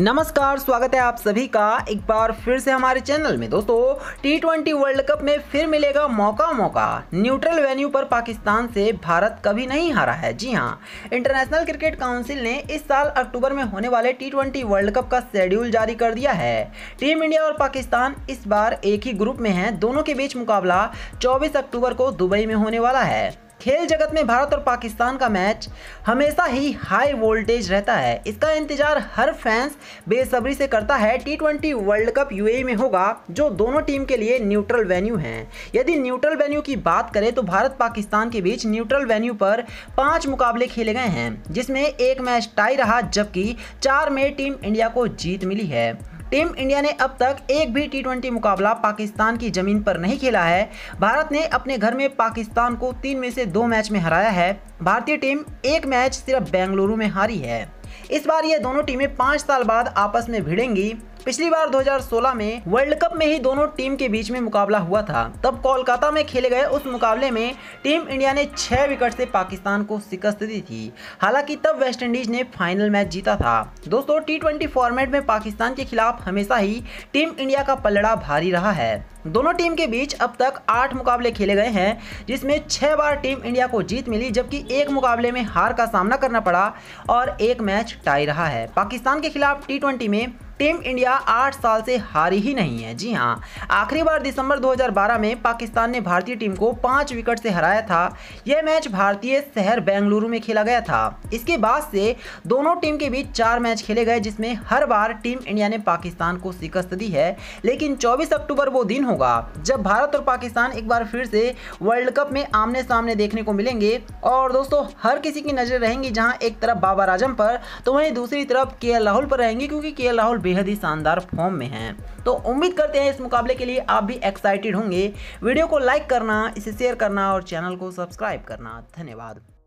नमस्कार स्वागत है आप सभी का एक बार फिर से हमारे चैनल में दोस्तों टी ट्वेंटी वर्ल्ड कप में फिर मिलेगा मौका मौका न्यूट्रल वेन्यू पर पाकिस्तान से भारत कभी नहीं हारा है जी हाँ इंटरनेशनल क्रिकेट काउंसिल ने इस साल अक्टूबर में होने वाले टी ट्वेंटी वर्ल्ड कप का शेड्यूल जारी कर दिया है टीम इंडिया और पाकिस्तान इस बार एक ही ग्रुप में है दोनों के बीच मुकाबला चौबीस अक्टूबर को दुबई में होने वाला है खेल जगत में भारत और पाकिस्तान का मैच हमेशा ही हाई वोल्टेज रहता है इसका इंतजार हर फैंस बेसब्री से करता है टी वर्ल्ड कप यूएई में होगा जो दोनों टीम के लिए न्यूट्रल वेन्यू है यदि न्यूट्रल वेन्यू की बात करें तो भारत पाकिस्तान के बीच न्यूट्रल वेन्यू पर पांच मुकाबले खेले गए हैं जिसमें एक मैच टाई रहा जबकि चार में टीम इंडिया को जीत मिली है टीम इंडिया ने अब तक एक भी टी मुकाबला पाकिस्तान की ज़मीन पर नहीं खेला है भारत ने अपने घर में पाकिस्तान को तीन में से दो मैच में हराया है भारतीय टीम एक मैच सिर्फ बेंगलुरु में हारी है इस बार ये दोनों टीमें पांच साल बाद आपस में भिड़ेंगी पिछली बार 2016 में वर्ल्ड कप में ही दोनों टीम के बीच में मुकाबला हुआ था तब कोलकाता में खेले गए उस मुकाबले में टीम इंडिया ने छह विकेट से पाकिस्तान को शिकस्त दी थी हालांकि तब इंडीज ने फाइनल मैच जीता था दोस्तों टी फॉर्मेट में पाकिस्तान के खिलाफ हमेशा ही टीम इंडिया का पलड़ा भारी रहा है दोनों टीम के बीच अब तक आठ मुकाबले खेले गए हैं जिसमें छह बार टीम इंडिया को जीत मिली जबकि एक मुकाबले में हार का सामना करना पड़ा और एक मैच टाई रहा है पाकिस्तान के खिलाफ टी में टीम इंडिया आठ साल से हारी ही नहीं है जी हाँ आखिरी बार दिसंबर 2012 में पाकिस्तान ने भारतीय टीम को पांच विकेट से हराया था यह मैच भारतीय शहर बेंगलुरु में खेला गया था इसके बाद से दोनों टीम के बीच चार मैच खेले गए जिसमें हर बार टीम इंडिया ने पाकिस्तान को शिकस्त दी है लेकिन चौबीस अक्टूबर वो दिन होगा जब भारत और पाकिस्तान एक बार फिर से वर्ल्ड कप में आमने सामने देखने को मिलेंगे और दोस्तों हर किसी की नज़र रहेंगी जहाँ एक तरफ बाबर आजम पर तो वहीं दूसरी तरफ के राहुल पर रहेंगी क्योंकि के राहुल बेहद ही शानदार फॉर्म में हैं तो उम्मीद करते हैं इस मुकाबले के लिए आप भी एक्साइटेड होंगे वीडियो को लाइक करना इसे शेयर करना और चैनल को सब्सक्राइब करना धन्यवाद